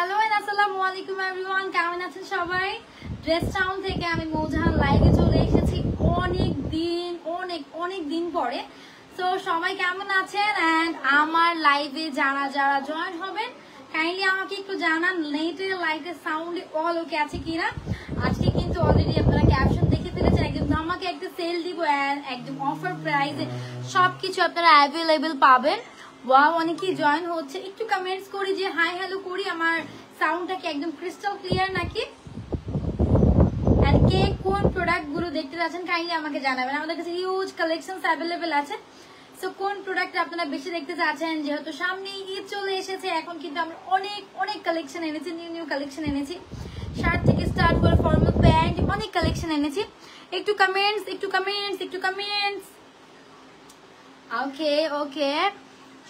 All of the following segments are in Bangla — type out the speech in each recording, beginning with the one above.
হ্যালো আসসালামু আলাইকুম এভরিওয়ান কেমন আছেন সবাই ড্রেস টাউন থেকে আমি মৌজাহান লাইভে চলে এসেছি অনেক দিন অনেক অনেক দিন পরে সো সবাই কেমন আছেন অ্যান্ড আমার লাইভে যারা যারা জয়েন হবেন কাইন্ডলি আমাকে একটু জানান নেটের লাইটের সাউন্ডে অল ওকে আছে কিনা আজকে কিন্তু অলরেডি আপনারা ক্যাপশন দেখে ফেলেছেন কিন্তু আমাকে একটা সেল দিব অ্যান্ড একদম অফার প্রাইসে সবকিছু আপনারা অ্যাভেলেবেল পাবেন ওয়াও অনেকেই জয়েন হচ্ছে একটু কমেন্টস করি যে হাই হ্যালো করি আমার সাউন্ডটা কি একদম ক্রিস্টাল ক্লিয়ার নাকি কে কোন প্রোডাক্ট গুলো দেখতে যাচ্ছেন কাইন্ডলি আমাকে জানাবেন আমাদের কাছে হিউজ কালেকশন অ্যাভেলেবেল আছে সো কোন প্রোডাক্ট আপনারা বেশি দেখতে চাচ্ছেন যেহেতু সামনে ঈদ চলে এসেছে এখন কিন্তু আমরা অনেক অনেক কালেকশন এনেছি নিউ নিউ কালেকশন এনেছি শার্ট থেকে স্টার্ট করে ফর্মাল প্যান্ট অনেক কালেকশন এনেছি একটু কমেন্টস একটু কমেন্টস একটু comments okay okay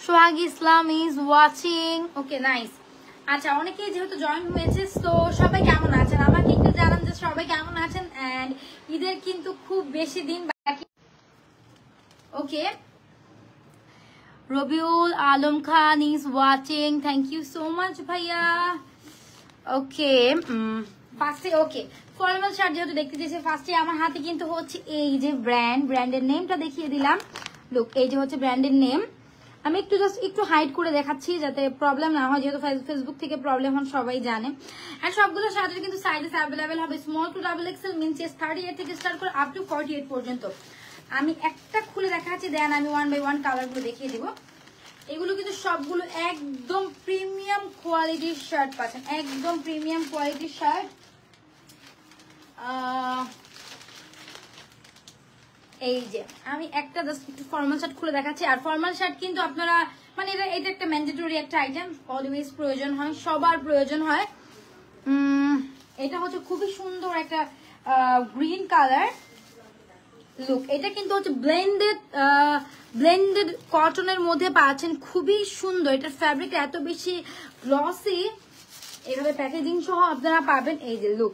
Sohag Islam is watching okay nice আচ্ছা অনেকেই যেহেতু জয়েন হয়েছে তো সবাই কেমন আছেন আমাকে একটু জানান যে সবাই কেমন আছেন অ্যান্ড ঈদের কিন্তু খুব বেশি দিন বাকি okay Rabiul Alam Khan is watching thank you so much ভাইয়া ওকে ফার্স্টে ওকে ফর্মাল শার্ট যেহেতু দেখতে দিয়েছে ফার্স্টে আমার হাতে কিন্তু হচ্ছে এই যে ব্র্যান্ড ব্র্যান্ডের নেমটা দেখিয়ে দিলাম লুক এই যে হচ্ছে ব্র্যান্ডের নেম আমি একটু জাস্ট একটু হাইড করে দেখাচ্ছি যাতে প্রবলেম না হয় যেহেতু ফেসবুক থেকে প্রবলেম হন সবাই জানে আর সবগুলো শার্টের কিন্তু সাইজেস অ্যাভেলেবেল হবে small to double XL mean chest thirty eight থেকে স্টার্ট করে আপ টু ফর্টি এইট পর্যন্ত আমি একটা খুলে দেখাচ্ছি দেন আমি ওয়ান বাই ওয়ান কালারগুলো দেখিয়ে দিব এগুলো কিন্তু সবগুলো একদম প্রিমিয়াম কোয়ালিটির শার্ট পাচ্ছেন একদম প্রিমিয়াম কোয়ালিটির শার্ট এই যে আমি একটা জাস্ট একটু ফর্মাল শার্ট খুলে দেখাচ্ছি আর ফর্মাল শার্ট কিন্তু আপনারা মানে এটা এটা একটা ম্যান্ডেটরি একটা আইটেম অলওয়েজ প্রয়োজন হয় সবার প্রয়োজন হয় এটা হচ্ছে খুবই সুন্দর একটা গ্রিন কালার লুক এটা কিন্তু হচ্ছে ব্লেন্ডেড ব্লেন্ডেড কটনের মধ্যে পাচ্ছেন খুবই সুন্দর এটার ফ্যাব্রিক এত বেশি গ্লসি এভাবে প্যাকেজিং সহ আপনারা পাবেন এই যে লুক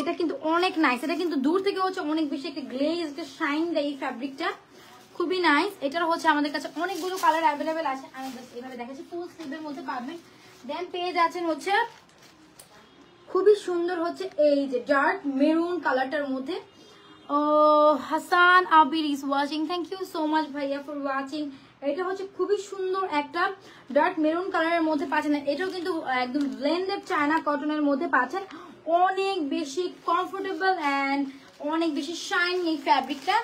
এটা কিন্তু অনেক নাইস এটা কিন্তু দূর থেকে হচ্ছে অনেক বেশি একটা গ্লেজ একটা শাইন দেয় এই ফ্যাব্রিকটা খুবই নাইস এটার হচ্ছে আমাদের কাছে অনেকগুলো কালার অ্যাভেলেবেল আছে আমি এভাবে দেখাচ্ছি ফুল স্লিভের মধ্যে পাবেন দেন পেয়ে যাচ্ছেন হচ্ছে খুবই সুন্দর হচ্ছে এই যে ডার্ক মেরুন কালারটার মধ্যে Hasan Abir is watching thank you so much ভাইয়া ফর ওয়াচিং এটা হচ্ছে খুবই সুন্দর একটা ডার্ক মেরুন কালারের মধ্যে পাচ্ছেন এটাও কিন্তু একদম ব্লেন্ডেড চায়না কটনের মধ্যে পাচ্ছেন অনেক বেশি কমফোর্টেবল অ্যান্ড অনেক বেশি শাইন এই ফ্যাব্রিকটা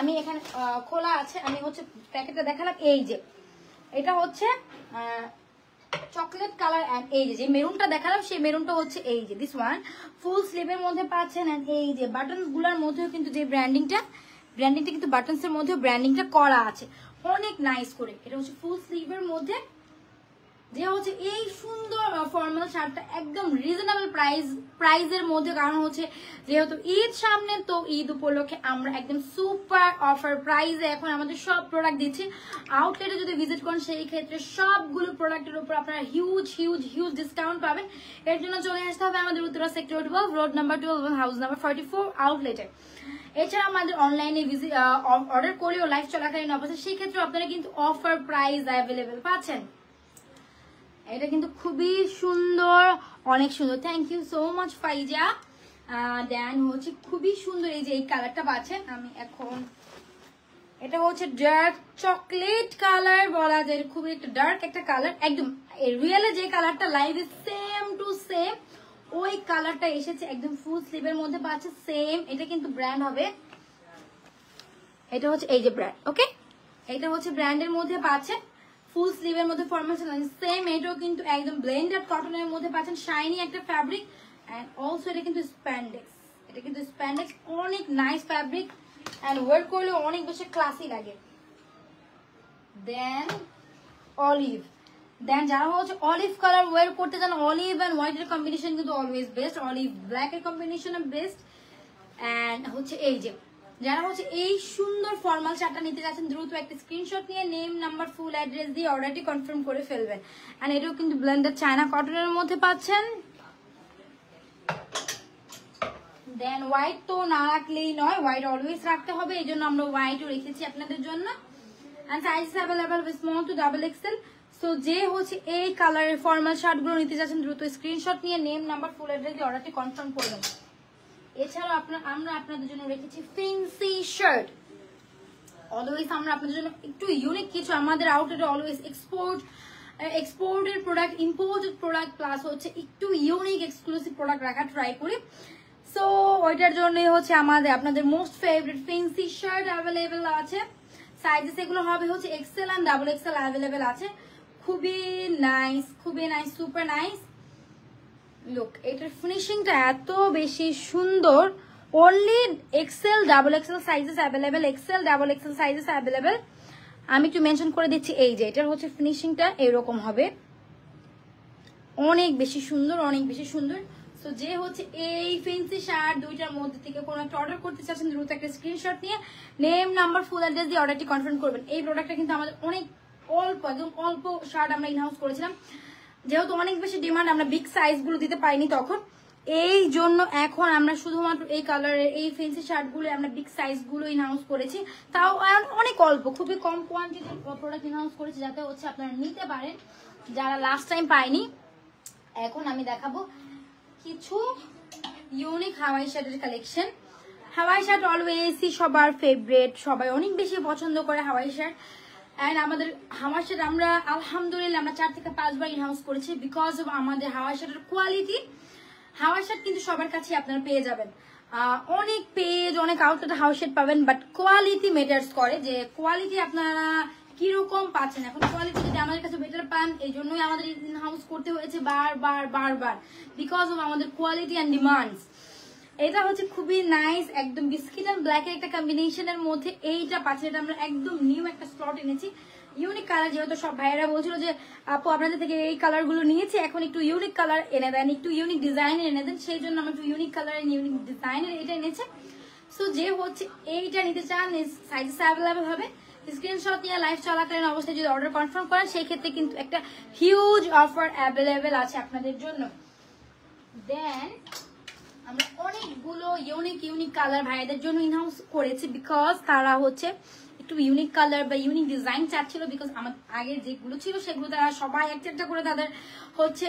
আমি এখানে খোলা আছে আমি হচ্ছে প্যাকেটটা দেখালাম এই যে এটা হচ্ছে চকলেট কালার অ্যান্ড এই যে মেরুনটা দেখালাম সেই মেরুনটা হচ্ছে এই যে দিস ওয়ান ফুল স্লিভের মধ্যে পাচ্ছেন অ্যান্ড এই যে বাটনগুলোর মধ্যেও কিন্তু যে ব্র্যান্ডিংটা ব্র্যান্ডিংটা কিন্তু বাটনসের মধ্যেও ব্র্যান্ডিংটা করা আছে অনেক নাইস করে এটা হচ্ছে ফুল স্লিভের মধ্যে যে হচ্ছে এই সুন্দর ফর্মাল শার্টটা একদম রিজনেবল প্রাইস প্রাইজের মধ্যে কারণ হচ্ছে যেহেতু ঈদ সামনে তো ঈদ উপলক্ষে আমরা একদম সুপার অফার প্রাইজে এখন আমাদের সব প্রোডাক্ট দিচ্ছি আউটলেটে যদি ভিজিট করেন সেই ক্ষেত্রে সবগুলো প্রোডাক্টের উপর আপনারা হিউজ হিউজ হিউজ ডিসকাউন্ট পাবেন এর জন্য চলে আসতে হবে আমাদের Uttara sector twelve road number twelve house number forty four আউটলেটে এছাড়া আমাদের অনলাইনে অর্ডার করেও লাইফ চলাকালীন অবস্থা ক্ষেত্রে আপনারা কিন্তু অফার প্রাইস অ্যাভেলেবেল পাচ্ছেন এটা কিন্তু খুবই সুন্দর অনেক সুন্দর থ্যাংক ইউ সো মাচ ফাইজা দেন হচ্ছে খুবই সুন্দর এই যে এই কালারটা পাচ্ছেন আমি এখন এটা হচ্ছে ডার্ক চকলেট কালার বলা যায় খুবই একটা ডার্ক একটা কালার একদম রিয়েলে যে কালারটা লাইভ সেম টু সেম ওই কালারটা এসেছে একদম ফুল এর মধ্যে পাচ্ছে সেম এটা কিন্তু ব্র্যান্ড হবে এটা হচ্ছে এই যে ব্র্যান্ড ওকে এটা হচ্ছে ব্র্যান্ডের মধ্যে পাচ্ছে ফুল এর মধ্যে ফর্মাল সালাইন সেম এটাও কিন্তু একদম ব্লেন্ডেড কটনের মধ্যে পাচ্ছেন শাইনি একটা ফ্যাব্রিক অ্যান্ড অলসো এটা কিন্তু স্প্যান্ডেক্স এটা কিন্তু স্প্যান্ডেক্স অনেক নাইস ফ্যাব্রিক অ্যান্ড ওয়ার করলে অনেক বেশি ক্লাসি লাগে দেন অলিভ দেন যারা হচ্ছে অলিভ কালার ওয়ার করতে চান অলিভ অ্যান্ড হোয়াইটের কম্বিনেশন কিন্তু অলওয়েজ বেস্ট অলিভ ব্ল্যাকের কম্বিনেশন বেস্ট অ্যান্ড হচ্ছে এই যে যারা হচ্ছে এই সুন্দর ফর্মাল শার্টটা নিতে যাচ্ছেন দ্রুত একটা স্ক্রিনশট নিয়ে নেম নাম্বার ফুল অ্যাড্রেস দিয়ে অর্ডারটি কনফার্ম করে ফেলবেন অ্যান্ড এটাও কিন্তু ব্লেন্ডার চায়না কটনের মধ্যে পাচ্ছেন দেন হোয়াইট তো না রাখলেই নয় হোয়াইট অলওয়েজ রাখতে হবে এই জন্য আমরা হোয়াইটও রেখেছি আপনাদের জন্য and size with small to double XL so যে হচ্ছে এই কালারের ফর্মাল শার্টগুলো নিতে যাচ্ছেন দ্রুত স্ক্রিনশট নিয়ে নেম নাম্বার ফুল অ্যাড্রেস দিয়ে অর্ডারটি কনফার্ম করবেন এছাড়া আপনার আমরা আপনাদের জন্য রেখেছি ফেন্সি শার্ট অলওয়েজ আমরা আপনাদের জন্য একটু ইউনিক কিছু আমাদের আউটলেটে always export exported product imported product plus হচ্ছে একটু ইউনিক এক্সক্লুসিভ প্রোডাক্ট রাখা ট্রাই করি সো ওইটার জন্যই হচ্ছে আমাদের আপনাদের most favourite fancy shirt available আছে সাইজেস এগুলো হবে হচ্ছে XL and double XL available আছে খুবই নাইস খুবই নাইস সুপার নাইস লুক এটার ফিনিশিংটা এত বেশি সুন্দর only XL double XL sizes available XL double XL sizes available আমি একটু মেনশন করে দিচ্ছি এই যে এটার হচ্ছে ফিনিশিংটা এরকম হবে অনেক বেশি সুন্দর অনেক বেশি সুন্দর তো যে হচ্ছে এই ফেন্সি শার্ট দুইটার মধ্যে থেকে কোনো একটা অর্ডার করতে চাচ্ছেন দ্রুত একটা স্ক্রিনশট নিয়ে নেম নাম্বার ফুল অ্যাড্রেস দিয়ে অর্ডারটি কনফার্ম করবেন এই প্রোডাক্টটা কিন্তু আমাদের অনেক অল্প একদম অল্প শার্ট আমরা ইনহাউস করেছিলাম যেহেতু অনেক বেশি ডিমান্ড আমরা বিগ সাইজগুলো দিতে পারিনি তখন এই জন্য এখন আমরা শুধুমাত্র এই কালারের এই ফেন্সি গুলো আমরা বিগ গুলো ইনাউন্স করেছি তাও অনেক অল্প খুবই কম কোয়ান্টিটির প্রোডাক্ট ইনহাউস করেছি যাতে হচ্ছে আপনারা নিতে পারেন যারা লাস্ট টাইম পায়নি এখন আমি দেখাবো কিছু ইউনিক হাওয়াই শার্টের কালেকশন হাওয়াই শার্ট অলওয়েজ সবার ফেভারেট সবাই অনেক বেশি পছন্দ করে হাওয়াই শার্ট অ্যান্ড আমাদের হাওয়াশের আমরা আলহামদুলিল্লাহ আমরা চার থেকে পাঁচবার ইনহাউস করেছি বিকজ অফ আমাদের হাওয়াশের কোয়ালিটি হাওয়াশের কিন্তু সবার কাছে আপনারা পেয়ে যাবেন অনেক পেজ অনেক আউটলেট হাওয়া পাবেন বাট কোয়ালিটি ম্যাটার্স করে যে কোয়ালিটি আপনারা কিরকম পাচ্ছেন এখন কোয়ালিটি যদি আমাদের কাছে বেটার পান এই জন্যই আমাদের ইন হাউস করতে হয়েছে বারবার বারবার বিকজ অফ আমাদের কোয়ালিটি অ্যান্ড ডিমান্ডস এটা হচ্ছে খুবই নাইস একদম বিস্কিট অ্যান্ড ব্ল্যাকের একটা কম্বিনেশনের মধ্যে এইটা পাচ্ছি এটা আমরা একদম নিউ একটা স্লট এনেছি ইউনিক কালার যেহেতু সব ভাইয়েরা বলছিল যে আপু আপনাদের থেকে এই কালারগুলো নিয়েছি এখন একটু ইউনিক কালার এনে দেন একটু ইউনিক ডিজাইন এনে দেন সেই জন্য আমরা একটু ইউনিক কালারের ইউনিক ডিজাইনের এটা এনেছে সো যে হচ্ছে এইটা নিতে চান সাইজেস অ্যাভেলেবেল হবে স্ক্রিনশট নিয়ে লাইভ চলাকালীন অবস্থায় যদি অর্ডার কনফার্ম করেন সেই ক্ষেত্রে কিন্তু একটা হিউজ অফার অ্যাভেলেবেল আছে আপনাদের জন্য দেন আমরা অনেকগুলো ইউনিক ইউনিক কালার ভাইয়াদের জন্য ইনহাউস করেছি বিকজ তারা হচ্ছে একটু ইউনিক কালার বা ইউনিক ডিজাইন চাচ্ছিল বিকজ আমার আগের যেগুলো ছিল সেগুলো তারা সবাই একটা একটা করে তাদের হচ্ছে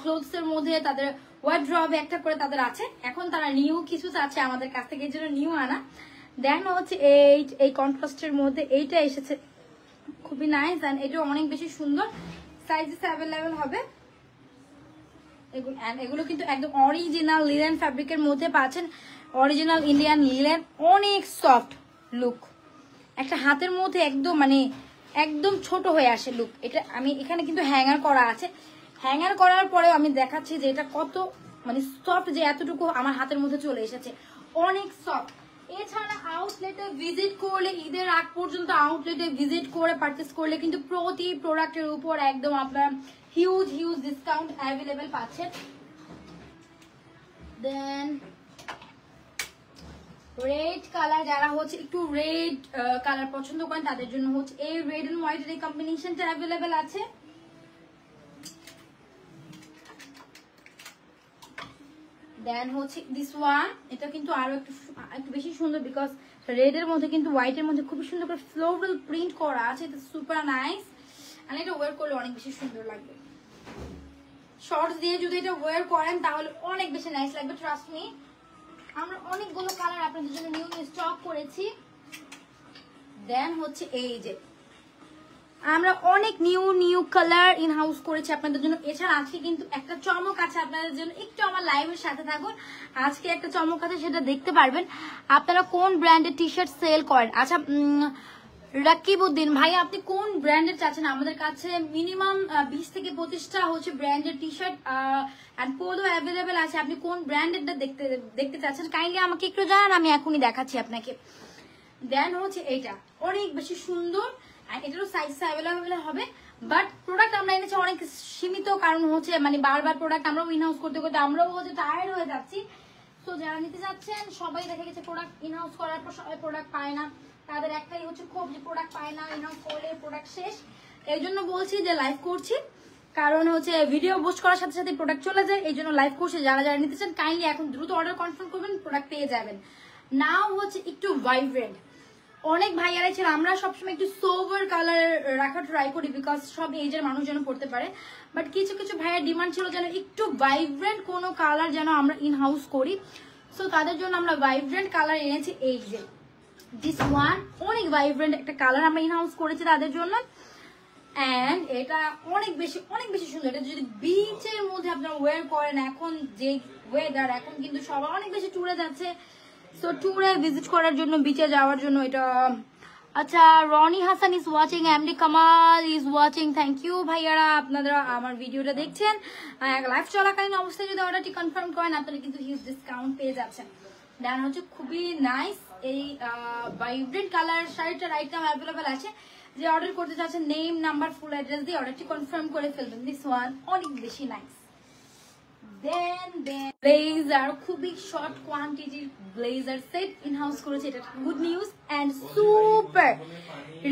ক্লোথসের মধ্যে তাদের ওয়ার্ড্রবে একটা করে তাদের আছে এখন তারা নিউ কিছু চাচ্ছে আমাদের কাছ থেকে এই জন্য নিউ আনা দেন হচ্ছে এই এই কন্ট্রাস্টের মধ্যে এইটা এসেছে খুবই নাইস অ্যান্ড এটা অনেক বেশি সুন্দর সাইজ অ্যাভেলেবেল হবে এগুলো কিন্তু একদম অরিজিনাল লিলেন ফ্যাব্রিকের মধ্যে পাচ্ছেন অরিজিনাল ইন্ডিয়ান লিলেন অনেক সফট লুক একটা হাতের মধ্যে একদম মানে একদম ছোট হয়ে আসে লুক এটা আমি এখানে কিন্তু হ্যাঙ্গার করা আছে হ্যাঙ্গার করার পরেও আমি দেখাচ্ছি যে এটা কত মানে সফট যে এতটুকু আমার হাতের মধ্যে চলে এসেছে অনেক সফট এছাড়া আউটলেটে ভিজিট করলে ঈদের আগ পর্যন্ত আউটলেটে ভিজিট করে পারচেস করলে কিন্তু প্রতি প্রোডাক্টের উপর একদম আপনার হিউজ হিউজ ডিসকাউন্ট অ্যাভেলেবেল পাচ্ছেন দেন রেড কালার যারা হচ্ছে একটু রেড কালার পছন্দ করেন তাদের জন্য হচ্ছে এই রেড এন্ড হোয়াইট এর কম্বিনেশনটা অ্যাভেলেবেল আছে দেন হচ্ছে দিস ওয়ান এটা কিন্তু আরো একটু একটু বেশি সুন্দর বিকজ রেডের মধ্যে কিন্তু হোয়াইটের মধ্যে খুব সুন্দর করে ফ্লোরাল প্রিন্ট করা আছে এটা সুপার নাইস আর এটা ওয়ার করলে অনেক বেশি সুন্দর লাগবে শর্টস দিয়ে যদি এটা ওয়ার করেন তাহলে অনেক বেশি নাইস লাগবে ট্রাস্ট মি আমরা অনেকগুলো কালার আপনাদের জন্য নিউ স্টক করেছি দেন হচ্ছে এই যে আমরা অনেক new new colour in house করেছি আপনাদের জন্য এছাড়া আজকে কিন্তু একটা চমক আছে আপনাদের জন্য একটু আমার লাইভের সাথে থাকুন আজকে একটা চমক আছে সেটা দেখতে পারবেন আপনারা কোন ব্র্যান্ডের টি শার্ট সেল করেন আচ্ছা রাকিবউদ্দিন ভাই আপনি কোন ব্র্যান্ডের চাচ্ছেন আমাদের কাছে মিনিমাম বিশ থেকে পঁচিশটা হচ্ছে ব্র্যান্ডের T shirt and polo available আছে আপনি কোন ব্র্যান্ডেরটা দেখতে দেখতে চাচ্ছেন কাইন্ডলি আমাকে একটু জানান আমি এখনই দেখাচ্ছি আপনাকে দেন হচ্ছে এইটা অনেক বেশি সুন্দর আর এটারও সাইজ অ্যাভেলেবেল হবে বাট প্রোডাক্ট আমরা এনেছি অনেক সীমিত কারণ হচ্ছে মানে বারবার প্রোডাক্ট আমরাও ইনহাউস করতে করতে আমরাও হচ্ছে টায়ার্ড হয়ে যাচ্ছি তো যারা নিতে যাচ্ছেন সবাই দেখা গেছে প্রোডাক্ট ইনহাউস করার পর সবাই প্রোডাক্ট পায় না তাদের একটাই হচ্ছে খুব যে প্রোডাক্ট পায় না ইনহাউস করলে প্রোডাক্ট শেষ এই জন্য বলছি যে লাইভ করছি কারণ হচ্ছে ভিডিও পোস্ট করার সাথে সাথে প্রোডাক্ট চলে যায় এই জন্য লাইভ করছে যারা যারা নিতে চান কাইন্ডলি এখন দ্রুত অর্ডার কনফার্ম করবেন প্রোডাক্ট পেয়ে যাবেন নাও হচ্ছে একটু ভাইব্রেন্ট অনেক ভাইয়ারাই ছিল আমরা সবসময় একটু সোভার কালার রাখা ট্রাই করি বিকজ সব এজের মানুষ যেন পড়তে পারে বাট কিছু কিছু ভাইয়ের ডিমান্ড ছিল যেন একটু ভাইব্রেন্ট কোনো কালার যেন আমরা ইন হাউস করি সো তাদের জন্য আমরা ভাইব্রেন্ট কালার এনেছি এই যে দিস ওয়ান অনেক ভাইব্রেন্ট একটা কালার আমরা ইন হাউস করেছি তাদের জন্য অ্যান্ড এটা অনেক বেশি অনেক বেশি সুন্দর এটা যদি বিচের মধ্যে আপনারা ওয়েয়ার করেন এখন যে ওয়েদার এখন কিন্তু সবাই অনেক বেশি টুরে যাচ্ছে সো ট্যুরে ভিজিট করার জন্য বিচে যাওয়ার জন্য এটা আচ্ছা Rony Hasan is watching MD Kamal is watching thank you ভাইয়ারা আপনারা আমার ভিডিওটা দেখছেন লাইভ চলাকালীন অবস্থায় যদি অর্ডারটি কনফার্ম করেন আপনারা কিন্তু হিউজ ডিসকাউন্ট পেয়ে যাচ্ছেন দেন হচ্ছে খুবই নাইস এই ভাইব্রেন্ট কালার শাড়িটা রাইট নাম অ্যাভেলেবেল আছে যে অর্ডার করতে চাচ্ছেন নেম নাম্বার ফুল অ্যাড্রেস দিয়ে অর্ডারটি কনফার্ম করে ফেলবেন দিস ওয়ান অনেক বেশি নাইস দেন দেন ব্লেজার খুবই শর্ট কোয়ান্টিটির ব্লেজার সেট ইন হাউস করেছে এটা good news and super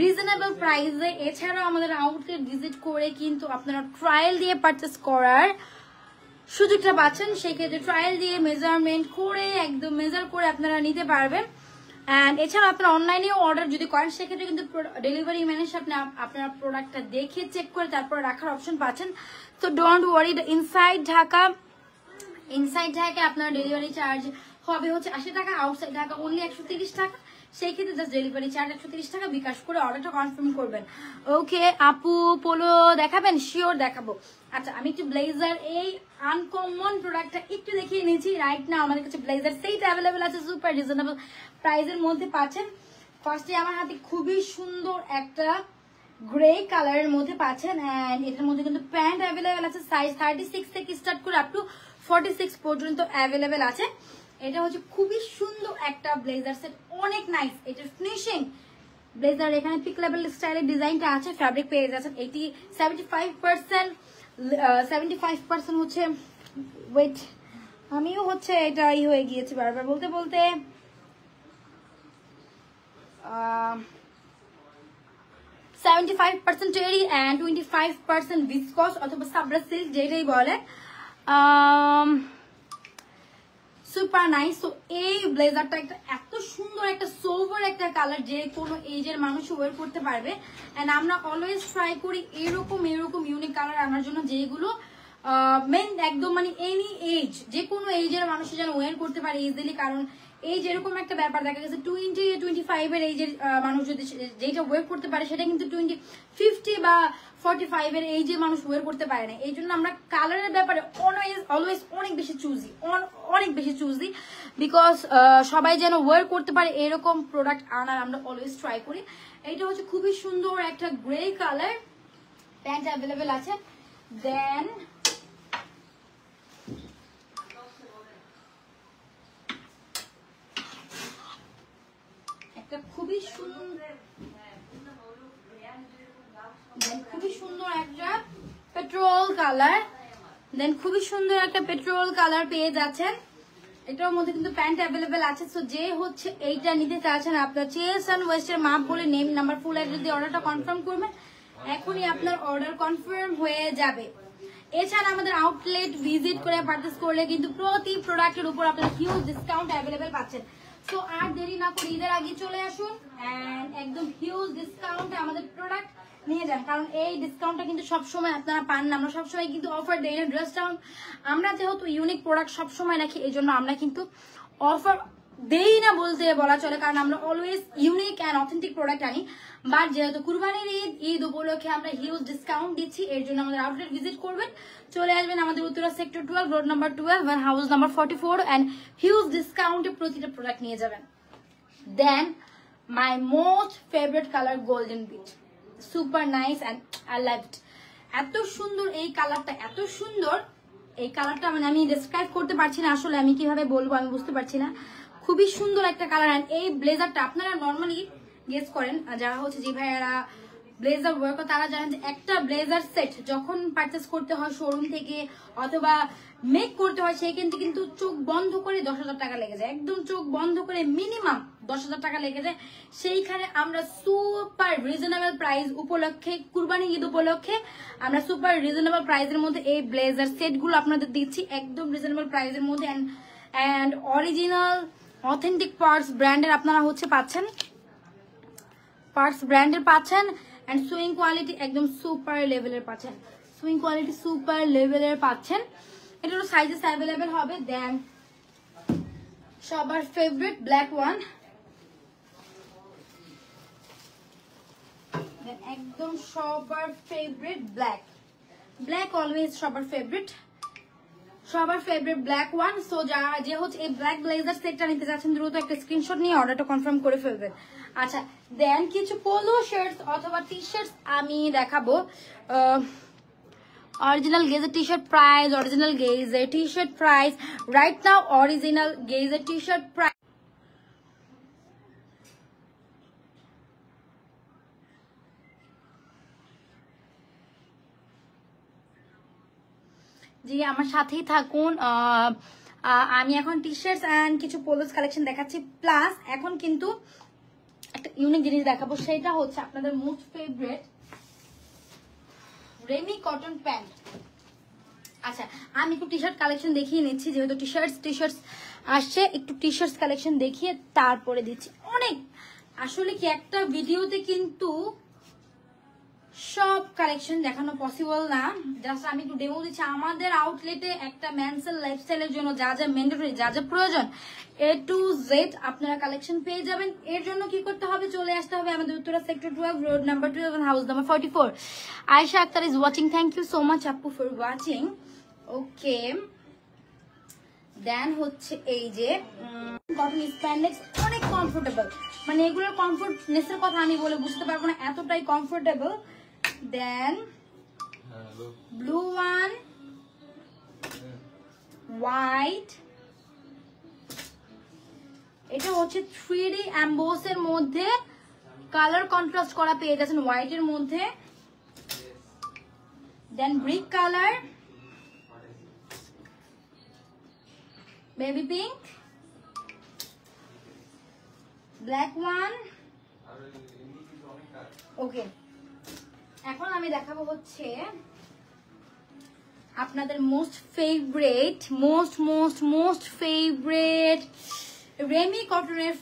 reasonable প্রাইসে এছাড়াও আমাদের আউটলেট ভিজিট করে কিন্তু আপনারা ট্রায়াল দিয়ে পারচেস করার সুযোগটা পাচ্ছেন সেক্ষেত্রে ট্রায়াল দিয়ে মেজারমেন্ট করে একদম মেজার করে আপনারা নিতে পারবেন অ্যান্ড এছাড়া আপনারা অনলাইনেও অর্ডার যদি করেন সেক্ষেত্রে কিন্তু ডেলিভারি ম্যানেজ আপনি আপনারা প্রোডাক্টটা দেখে চেক করে তারপর রাখার অপশন পাচ্ছেন তো don't worry inside Dhaka inside Dhaka আপনার ডেলিভারি চার্জ হবে হচ্ছে আশি টাকা আউটসাইড ঢাকা অনলি একশো তিরিশ টাকা সেই ক্ষেত্রে জাস্ট ডেলিভারি চার্জ একশো তিরিশ টাকা বিকাশ করে অর্ডারটা কনফার্ম করবেন ওকে আপু পোলো দেখাবেন শিওর দেখাবো আচ্ছা আমি একটু ব্লেজার এই আনকমন প্রোডাক্টটা একটু দেখিয়ে নিয়েছি রাইট না আমাদের কাছে ব্লেজার সেইটা অ্যাভেলেবেল আছে সুপার রিজনেবল প্রাইজের মধ্যে পাচ্ছেন ফার্স্টে আমার হাতে খুবই সুন্দর একটা গ্রে কালারের মধ্যে পাচ্ছেন অ্যান্ড এটার মধ্যে কিন্তু প্যান্ট অ্যাভেলেবেল আছে সাইজ থার্টি সিক্স থেকে স্টার্ট করে আপ টু ফর্টি সিক্স পর্যন্ত অ্যাভেলেবেল আছে এটা হচ্ছে খুবই সুন্দর একটা ব্লেজার সেট অনেক নাইস এটা ফিনিশিং ব্লেজার এখানে পিক লেভেল স্টাইলের ডিজাইনটা আছে ফ্যাব্রিক পেয়ে যাচ্ছেন eighty seventy five percent seventy five percent হচ্ছে ওয়েট আমিও হচ্ছে এটা ই হয়ে গিয়েছি বারবার বলতে বলতে seventy five percent terry and twenty five percent viscose অথবা সাবরা সিল্ক যেটাই বলে সুপার নাইস তো এই ব্লেজারটা একটা এত সুন্দর একটা সোভার একটা কালার যে কোনো এজের মানুষ ওয়ের করতে পারবে অ্যান্ড আমরা অলওয়েজ ট্রাই করি এরকম এরকম ইউনিক কালার আনার জন্য যেগুলো মেন একদম মানে এনি এজ যে কোনো এজের মানুষ যেন ওয়ার করতে পারে ইজিলি কারণ এই যেরকম একটা ব্যাপার দেখা গেছে টোয়েন্টি টোয়েন্টি ফাইভের এই যে মানুষ যদি যেটা ওয়েভ করতে পারে সেটা কিন্তু টোয়েন্টি ফিফটি বা ফর্টি ফাইভের এই যে মানুষ ওয়ের করতে পারে না এই জন্য আমরা কালারের ব্যাপারে অনওয়েজ অলওয়েজ অনেক বেশি চুজি অনেক বেশি চুজি বিকজ সবাই যেন ওয়ের করতে পারে এরকম প্রোডাক্ট আনার আমরা অলওয়েজ ট্রাই করি এইটা হচ্ছে খুবই সুন্দর একটা গ্রে কালার প্যান্ট অ্যাভেলেবেল আছে দেন একটা খুবই সুন্দর খুবই সুন্দর একটা পেট্রোল কালার দেন খুবই সুন্দর একটা পেট্রোল কালার পেয়ে যাচ্ছেন এটার মধ্যে কিন্তু প্যান্ট অ্যাভেলেবেল আছে সো যে হচ্ছে এইটা নিতে চাইছেন আপনার চেস অ্যান্ড ওয়েস্টের মাপ বলে নেম নাম্বার ফুল অ্যাড্রেস যদি অর্ডারটা কনফার্ম করবেন এখনই আপনার অর্ডার কনফার্ম হয়ে যাবে এছাড়া আমাদের আউটলেট ভিজিট করে পারচেস করলে কিন্তু প্রতি প্রোডাক্টের উপর আপনারা হিউজ ডিসকাউন্ট অ্যাভেলেবেল পাচ্ছেন তো আর দেরি না করে ঈদের আগে চলে আসুন অ্যান্ড একদম হিউজ ডিসকাউন্টে আমাদের প্রোডাক্ট নিয়ে যান কারণ এই ডিসকাউন্টটা কিন্তু সবসময় আপনারা পান না আমরা সবসময় কিন্তু অফার দেই না ড্রেস ডাউন আমরা যেহেতু ইউনিক প্রোডাক্ট সবসময় রাখি এই জন্য আমরা কিন্তু অফার দেই না বলতে বলা চলে কারণ আমরা always unique and authentic product আনি বাট যেহেতু কুরবানির ঈদ ঈদ উপলক্ষে আমরা হিউজ ডিসকাউন্ট দিচ্ছি এর জন্য আমাদের আউটলেট ভিজিট করবেন চলে আসবেন আমাদের Uttara sector twelve road number twelve আর house number forty four and huge ডিসকাউন্টে প্রতিটা প্রোডাক্ট নিয়ে যাবেন then most most colour golden golden super nice and I love it এত সুন্দর এই কালারটা এত সুন্দর এই কালারটা মানে আমি ডেসক্রাইব করতে পারছি না আসলে আমি কিভাবে বলবো আমি বুঝতে পারছি না খুবই সুন্দর একটা কালার অ্যান্ড এই ব্লেজারটা আপনারা নর্মালি গেস করেন যারা হচ্ছে যে ভাইয়ারা ব্লেজার ওয়ার্ক তারা জানেন যে একটা ব্লেজার সেট যখন পারচেস করতে হয় শোরুম থেকে অথবা মেক করতে হয় সেখানে কিন্তু চোখ বন্ধ করে দশ হাজার টাকা লেগে যায় একদম চোখ বন্ধ করে মিনিমাম দশ হাজার টাকা লেগে যায় সেইখানে আমরা সুপার রিজনেবল প্রাইস উপলক্ষে কুরবানি ঈদ উপলক্ষে আমরা সুপার রিজনেবল প্রাইজের মধ্যে এই ব্লেজার সেটগুলো আপনাদের দিচ্ছি একদম রিজনেবল প্রাইজের মধ্যে অ্যান্ড অরিজিনাল অথেন্টিক পার্স ব্র্যান্ডের আপনারা হচ্ছে পাচ্ছেন পার্স ব্র্যান্ডের পাচ্ছেন অ্যান্ড সুইং কোয়ালিটি একদম সুপার লেভেলের পাচ্ছেন সুইং কোয়ালিটি সুপার লেভেলের পাচ্ছেন এটারও সাইজেস অ্যাভেলেবেল হবে দেন সবার ফেভারিট ব্ল্যাক ওয়ান একদম সবার ফেভারিট ব্ল্যাক ব্ল্যাক অলওয়েজ সবার ফেভারিট সবার ফেভারিট ব্ল্যাক ওয়ান সো যারা যে হচ্ছে এই ব্ল্যাক ব্লেজার সেটটা নিতে চাচ্ছেন দ্রুত একটা স্ক্রিনশট নিয়ে অর্ডারটা কনফার্ম করে ফেলবেন আচ্ছা দেন কিছু পোলো শার্টস অথবা টি শার্টস আমি দেখাবো অরিজিনাল গেজের টি শার্ট প্রাইস অরিজিনাল গেজের T shirt price right now original গেজের টি শার্ট প্রাইস জি আমার সাথেই থাকুন আমি এখন টি শার্টস অ্যান্ড কিছু পোলোস কালেকশন দেখাচ্ছি প্লাস এখন কিন্তু একটা ইউনিক জিনিস দেখাবো সেটা হচ্ছে আপনাদের most favourite ramie cotton pant আচ্ছা আমি একটু টি শার্ট কালেকশন দেখিয়ে নিচ্ছি যেহেতু টি শার্টস টি শার্টস আসছে একটু টি শার্টস কালেকশন দেখিয়ে তারপরে দিচ্ছি অনেক আসলে কি একটা ভিডিওতে কিন্তু সব কালেকশন দেখানো পসিবল না জাস্ট আমি একটু ডেমো দিচ্ছি আমাদের আউটলেটে একটা ম্যানসেল এর জন্য যা যা ম্যান্ডেটরি যা যা প্রয়োজন এ টু জেড আপনারা কালেকশন পেয়ে যাবেন এর জন্য কি করতে হবে চলে আসতে হবে আমাদের Uttara sector twelve road number twelve house number forty four Ayesha Akter is watching thank you so much আপু ফর ওয়াচিং ওকে দেন হচ্ছে এই যে কটন স্প্যান্ডেক্স অনেক কমফোর্টেবল মানে এগুলোর এর কথা আমি বলে বুঝতে পারবো না এতটাই comfortable then blue one white এটা হচ্ছে থ্রি ডি অ্যাম্বোস এর মধ্যে কালার কন্ট্রাস্ট করা পেয়ে যাচ্ছেন হোয়াইট এর মধ্যে then brick colour baby pink black one okay এখন আমি দেখাবো হচ্ছে আপনাদের most favourite most most most favourite ramie কটনের